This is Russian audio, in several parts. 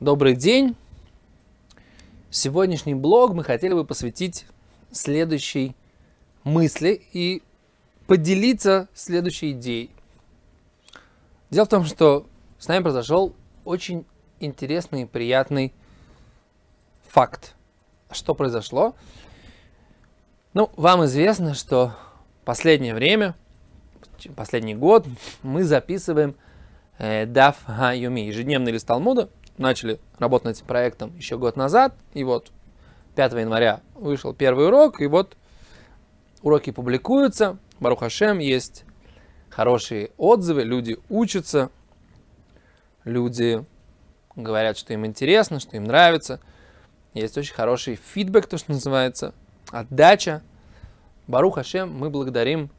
Добрый день! Сегодняшний блог мы хотели бы посвятить следующей мысли и поделиться следующей идеей. Дело в том, что с нами произошел очень интересный и приятный факт. Что произошло? Ну, вам известно, что последнее время, последний год, мы записываем э, Даф Юми, ежедневный лист Талмуда – начали работать над этим проектом еще год назад, и вот 5 января вышел первый урок, и вот уроки публикуются, Барух Ашем, есть хорошие отзывы, люди учатся, люди говорят, что им интересно, что им нравится. Есть очень хороший фидбэк, то, что называется, отдача. Барух Ашем, мы благодарим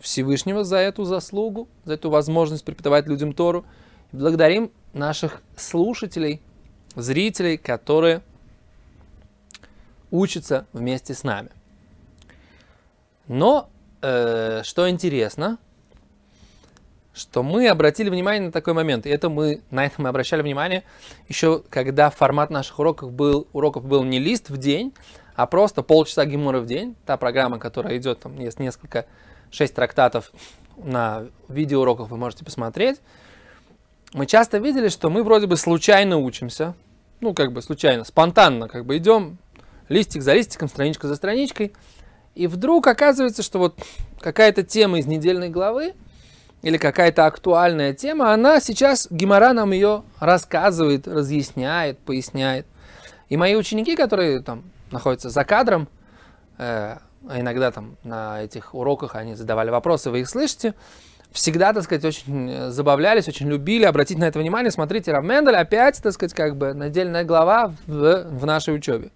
Всевышнего за эту заслугу, за эту возможность преподавать людям Тору. Благодарим наших слушателей, зрителей, которые учатся вместе с нами. Но, э, что интересно, что мы обратили внимание на такой момент. И это мы, на этом мы обращали внимание еще, когда формат наших уроков был, уроков был не лист в день, а просто полчаса гимора в день. Та программа, которая идет, там есть несколько, шесть трактатов на видеоуроках вы можете посмотреть мы часто видели, что мы вроде бы случайно учимся, ну, как бы случайно, спонтанно как бы идем, листик за листиком, страничка за страничкой, и вдруг оказывается, что вот какая-то тема из недельной главы или какая-то актуальная тема, она сейчас, Гимара нам ее рассказывает, разъясняет, поясняет. И мои ученики, которые там находятся за кадром, э, а иногда там на этих уроках они задавали вопросы, вы их слышите, всегда, так сказать, очень э, забавлялись, очень любили. Обратить на это внимание, смотрите, Рав опять, так сказать, как бы надельная глава в, в нашей учебе.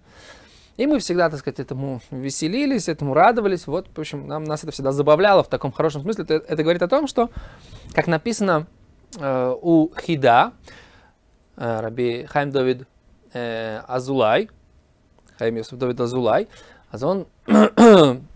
И мы всегда, так сказать, этому веселились, этому радовались. Вот, в общем, нам, нас это всегда забавляло в таком хорошем смысле. Это, это говорит о том, что, как написано э, у Хида, э, Раби Хайм Давид э, Азулай, Хайм Йосиф Давид Азулай, он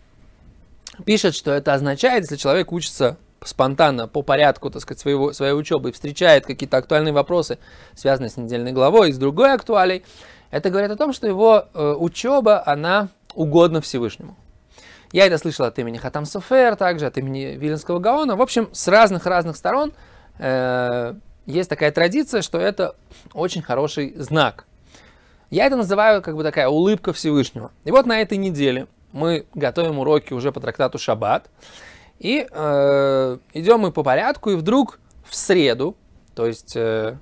пишет, что это означает, если человек учится спонтанно, по порядку, так сказать, своего, своей учебы, встречает какие-то актуальные вопросы, связанные с недельной главой и с другой актуалей. это говорит о том, что его э, учеба, она угодна Всевышнему. Я это слышал от имени Хатам Суфер, также от имени Виленского Гаона. В общем, с разных-разных сторон э, есть такая традиция, что это очень хороший знак. Я это называю как бы такая улыбка Всевышнего. И вот на этой неделе мы готовим уроки уже по трактату «Шаббат». И э, идем мы по порядку, и вдруг в среду, то есть э,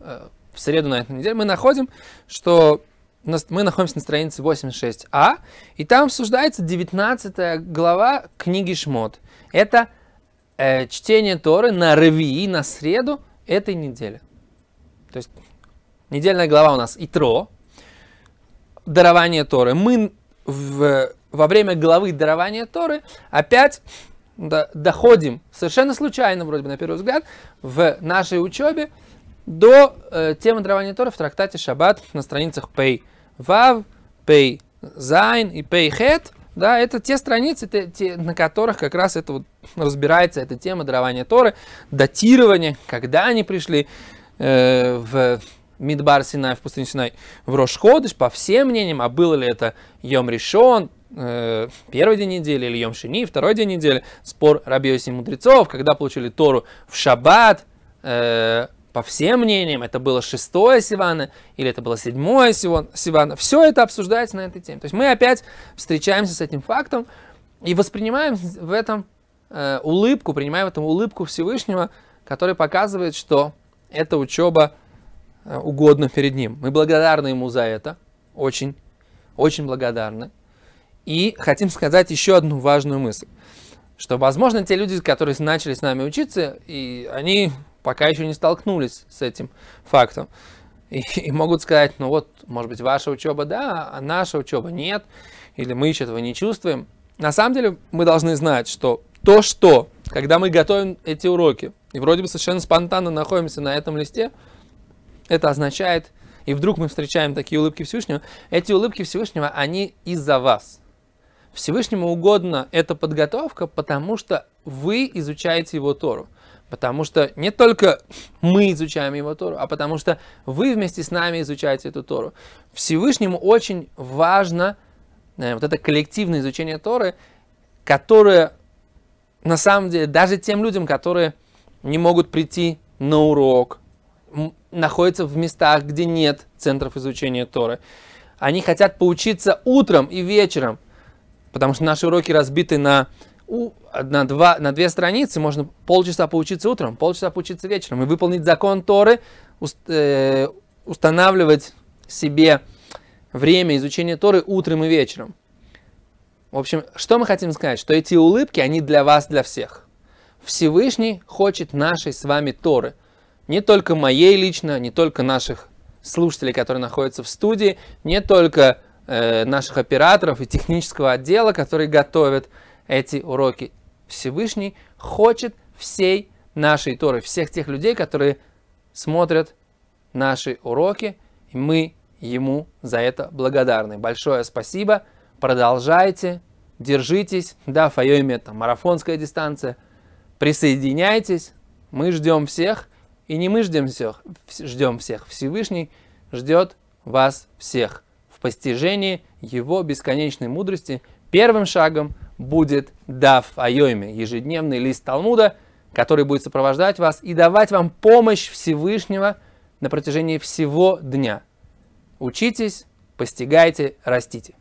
э, в среду на этой неделе, мы находим, что нас, мы находимся на странице 86а, и там обсуждается 19 глава книги Шмот. Это э, чтение Торы на Рви, на среду этой недели. То есть недельная глава у нас Итро, дарование Торы. Мы в во время главы дарования Торы опять доходим совершенно случайно, вроде бы на первый взгляд, в нашей учебе до э, темы дарования Торы в трактате Шаббат на страницах Пей Вав, Пей Зайн и Пей Хет. Да, это те страницы, те, те, на которых как раз это вот разбирается эта тема дарования Торы, датирование, когда они пришли э, в Мидбар Синай, в пустыне Синай, в Рошходыш, по всем мнениям, а было ли это Йом Ришон, э, первый день недели, или Йом Шини, второй день недели, спор Рабиоси мудрецов, когда получили Тору в Шаббат, э, по всем мнениям, это было шестое Сивана, или это было седьмое Сивана, все это обсуждается на этой теме. То есть мы опять встречаемся с этим фактом и воспринимаем в этом э, улыбку, принимаем в этом улыбку Всевышнего, который показывает, что эта учеба э, угодна перед ним. Мы благодарны ему за это, очень, очень благодарны. И хотим сказать еще одну важную мысль, что, возможно, те люди, которые начали с нами учиться, и они пока еще не столкнулись с этим фактом, и, и могут сказать, ну вот, может быть, ваша учеба да, а наша учеба нет, или мы еще этого не чувствуем. На самом деле мы должны знать, что то, что, когда мы готовим эти уроки, и вроде бы совершенно спонтанно находимся на этом листе, это означает, и вдруг мы встречаем такие улыбки Всевышнего, эти улыбки Всевышнего, они из-за вас. Всевышнему угодно эта подготовка, потому что вы изучаете его Тору. Потому что не только мы изучаем его Тору, а потому что вы вместе с нами изучаете эту Тору. Всевышнему очень важно э, вот это коллективное изучение Торы, которое на самом деле даже тем людям, которые не могут прийти на урок, находятся в местах, где нет центров изучения Торы, они хотят поучиться утром и вечером – Потому что наши уроки разбиты на, на, два, на две страницы. Можно полчаса поучиться утром, полчаса поучиться вечером. И выполнить закон Торы, э, устанавливать себе время изучения Торы утром и вечером. В общем, что мы хотим сказать? Что эти улыбки, они для вас, для всех. Всевышний хочет нашей с вами Торы. Не только моей лично, не только наших слушателей, которые находятся в студии, не только Э, наших операторов и технического отдела, которые готовят эти уроки. Всевышний хочет всей нашей Торы, всех тех людей, которые смотрят наши уроки, и мы ему за это благодарны. Большое спасибо, продолжайте, держитесь, да, Файоми это марафонская дистанция, присоединяйтесь, мы ждем всех, и не мы ждем всех, ждем всех, Всевышний ждет вас всех в постижении его бесконечной мудрости, первым шагом будет Дав Айоме, ежедневный лист Талмуда, который будет сопровождать вас и давать вам помощь Всевышнего на протяжении всего дня. Учитесь, постигайте, растите.